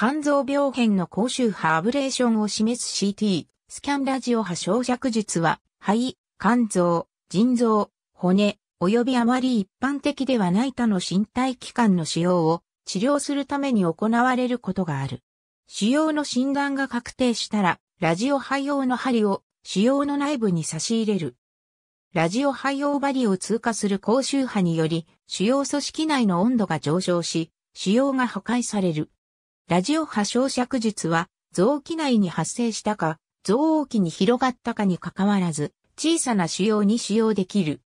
肝臓病変の高周波アブレーションを示す CT、スキャンラジオ波焼灼術は、肺、肝臓、腎臓、骨、及びあまり一般的ではない他の身体器官の使用を治療するために行われることがある。使用の診断が確定したら、ラジオ肺用の針を使用の内部に差し入れる。ラジオ肺用針を通過する高周波により、主要組織内の温度が上昇し、腫瘍が破壊される。ラジオ波焼灼術は、臓器内に発生したか、臓器に広がったかにかかわらず、小さな腫瘍に使用できる。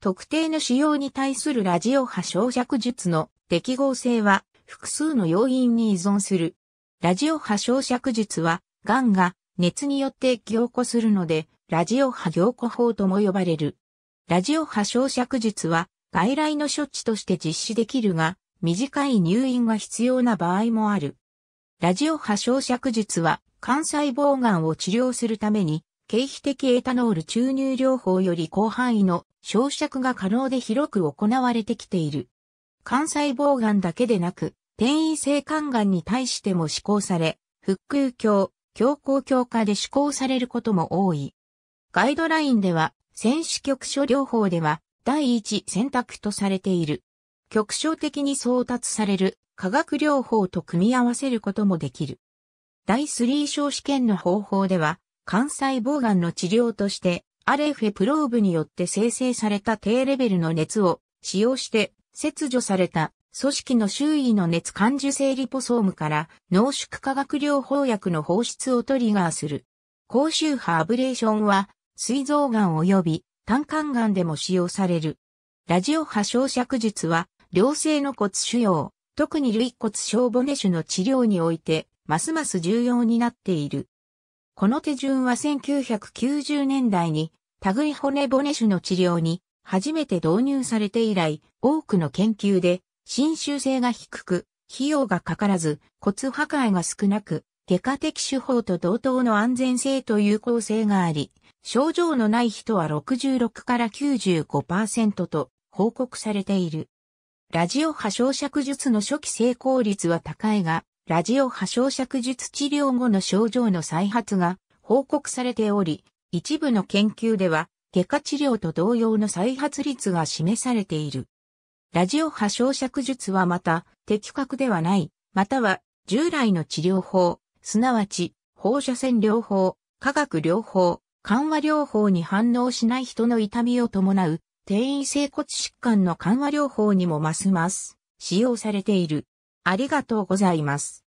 特定の腫瘍に対するラジオ波焼灼術の適合性は、複数の要因に依存する。ラジオ波焼灼術は、癌が熱によって凝固するので、ラジオ波凝固法とも呼ばれる。ラジオ波焼灼術は、外来の処置として実施できるが、短い入院が必要な場合もある。ラジオ波焼灼術は、肝細胞癌を治療するために、経皮的エタノール注入療法より広範囲の焼灼が可能で広く行われてきている。肝細胞癌だけでなく、転移性肝癌に対しても施行され、腹腔鏡、強行強化で施行されることも多い。ガイドラインでは、選手局所療法では、第一選択とされている。局所的に送達される化学療法と組み合わせることもできる。第3小試験の方法では、肝細胞癌の治療として、アレフェプローブによって生成された低レベルの熱を使用して切除された組織の周囲の熱感受性リポソームから濃縮化学療法薬の放出をトリガーする。高周波アブレーションは、膵臓癌及び胆管癌でも使用される。ラジオ波照射術は、良性の骨腫瘍、特に類骨小骨腫の治療において、ますます重要になっている。この手順は1990年代に、類骨骨腫の治療に初めて導入されて以来、多くの研究で、侵襲性が低く、費用がかからず、骨破壊が少なく、外科的手法と同等の安全性と有効性があり、症状のない人は66から95%と報告されている。ラジオ波焼灼術の初期成功率は高いが、ラジオ波焼灼術治療後の症状の再発が報告されており、一部の研究では、外科治療と同様の再発率が示されている。ラジオ波焼灼術はまた、的確ではない、または、従来の治療法、すなわち、放射線療法、化学療法、緩和療法に反応しない人の痛みを伴う転移性骨疾患の緩和療法にもますます使用されている。ありがとうございます。